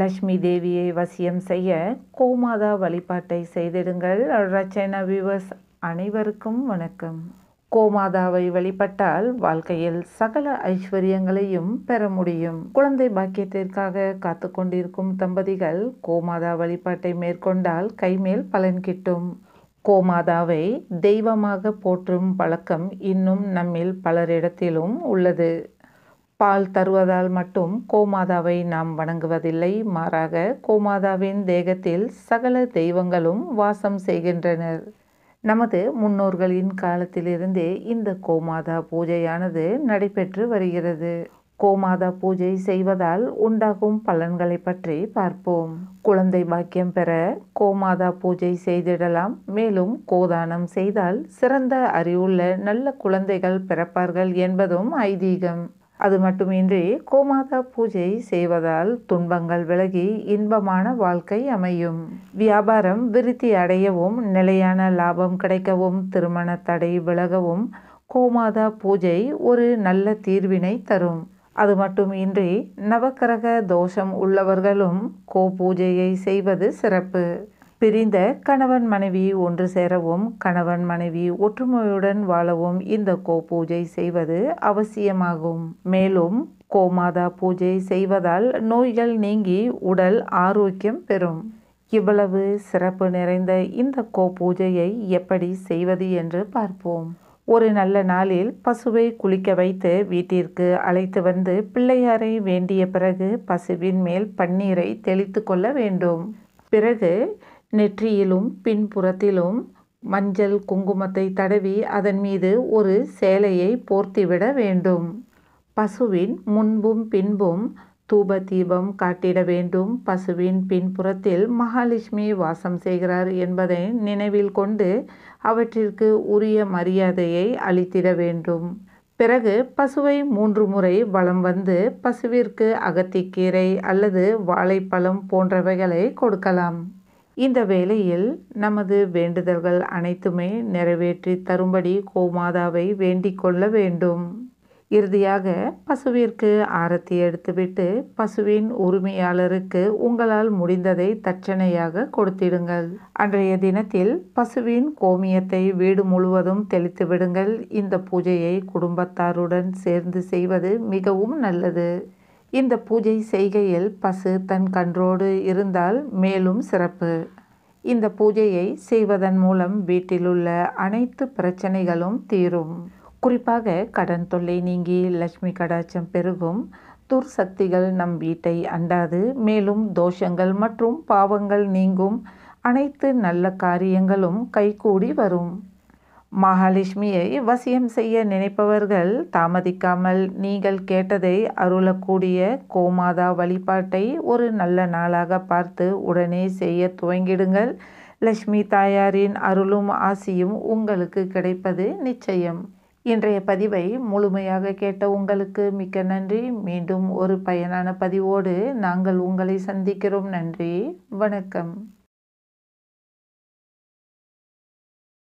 லக்ஷ்மி தேவியை வசியம் செய்ய கோமாதா வழிபாட்டை செய்திடுங்கள் ரச்சனா விவஸ் அனைவருக்கும் வணக்கம் கோமாதாவை வழிபட்டால் வாழ்க்கையில் சகல ஐஸ்வர்யங்களையும் பெற முடியும் குழந்தை பாக்கியத்திற்காக காத்து கொண்டிருக்கும் தம்பதிகள் கோமாதா வழிபாட்டை மேற்கொண்டால் கைமேல் பலன் கிட்டும் கோமாதாவை தெய்வமாக போற்றும் பழக்கம் இன்னும் நம்மில் பலரிடத்திலும் உள்ளது பால் தருவதால் மட்டும் கோமாதாவை நாம் வணங்குவதில்லை மாறாக கோமாதாவின் தேகத்தில் சகல தெய்வங்களும் வாசம் செய்கின்றனர் நமது முன்னோர்களின் காலத்திலிருந்தே இந்த கோமாதா பூஜையானது நடைபெற்று வருகிறது கோமாதா பூஜை செய்வதால் உண்டாகும் பலன்களை பற்றி பார்ப்போம் குழந்தை பாக்கியம் பெற கோமாதா பூஜை செய்திடலாம் மேலும் கோதானம் செய்தால் சிறந்த அறிவுள்ள நல்ல குழந்தைகள் பிறப்பார்கள் என்பதும் ஐதீகம் அது மட்டுமின்றி கோமாதா பூஜை செய்வதால் துன்பங்கள் விலகி இன்பமான வாழ்க்கை அமையும் வியாபாரம் விருத்தி அடையவும் நிலையான லாபம் கிடைக்கவும் திருமண தடை விலகவும் கோமாதா பூஜை ஒரு நல்ல தீர்வினை தரும் அது மட்டுமின்றி நவக்கிரக தோஷம் உள்ளவர்களும் கோ பூஜையை செய்வது சிறப்பு பிரிந்த கணவன் மனைவி ஒன்று சேரவும் கணவன் மனைவி ஒற்றுமையுடன் வாழவும் இந்த கோ பூஜை செய்வது அவசியமாகும் மேலும் கோமாதா பூஜை செய்வதால் நோய்கள் நீங்கி உடல் ஆரோக்கியம் பெறும் இவ்வளவு சிறப்பு நிறைந்த இந்த கோ பூஜையை எப்படி செய்வது என்று பார்ப்போம் ஒரு நல்ல நாளில் பசுவை குளிக்க வைத்து வீட்டிற்கு அழைத்து வந்து பிள்ளையாரை வேண்டிய பிறகு பசுவின் மேல் பன்னீரை தெளித்து கொள்ள வேண்டும் பிறகு நெற்றியிலும் பின்புறத்திலும் மஞ்சள் குங்குமத்தை தடவி அதன் மீது ஒரு சேலையை போர்த்திவிட வேண்டும் பசுவின் முன்பும் பின்பும் தூப தீபம் காட்டிட வேண்டும் பசுவின் பின்புறத்தில் மகாலட்சுமி வாசம் செய்கிறார் என்பதை நினைவில் கொண்டு அவற்றிற்கு உரிய மரியாதையை அளித்திட வேண்டும் பிறகு பசுவை மூன்று முறை வளம் வந்து பசுவிற்கு அகத்திக்கீரை அல்லது வாழைப்பழம் போன்றவைகளை கொடுக்கலாம் இந்த வேளையில் நமது வேண்டுதல்கள் அனைத்துமே நிறைவேற்றி தரும்படி கோமாதாவை வேண்டிக் கொள்ள வேண்டும் இறுதியாக பசுவிற்கு ஆரத்தி எடுத்துவிட்டு பசுவின் உரிமையாளருக்கு உங்களால் முடிந்ததை தட்சணையாக கொடுத்திடுங்கள் அன்றைய தினத்தில் பசுவின் கோமியத்தை வீடு முழுவதும் தெளித்து விடுங்கள் இந்த பூஜையை குடும்பத்தாருடன் சேர்ந்து செய்வது மிகவும் நல்லது இந்த பூஜை செய்கையில் பசு தன் கன்றோடு இருந்தால் மேலும் சிறப்பு இந்த பூஜையை செய்வதன் மூலம் வீட்டிலுள்ள அனைத்து பிரச்சனைகளும் தீரும் குறிப்பாக கடன் தொல்லை நீங்கி லட்சுமி கடாச்சம் பெருகும் துர் சக்திகள் நம் வீட்டை அண்டாது மேலும் தோஷங்கள் மற்றும் பாவங்கள் நீங்கும் அனைத்து நல்ல காரியங்களும் கைகூடி வரும் மகாலட்சுமியை வசியம் செய்ய நினைப்பவர்கள் தாமதிக்காமல் நீங்கள் கேட்டதை அருளக்கூடிய கோமாதா வழிபாட்டை ஒரு நல்ல நாளாக பார்த்து உடனே செய்ய துவங்கிடுங்கள் லட்சுமி தாயாரின் அருளும் ஆசியும் உங்களுக்கு கிடைப்பது நிச்சயம் இன்றைய பதிவை முழுமையாக கேட்ட உங்களுக்கு மிக்க நன்றி மீண்டும் ஒரு பயனான பதிவோடு நாங்கள் உங்களை சந்திக்கிறோம் நன்றி வணக்கம்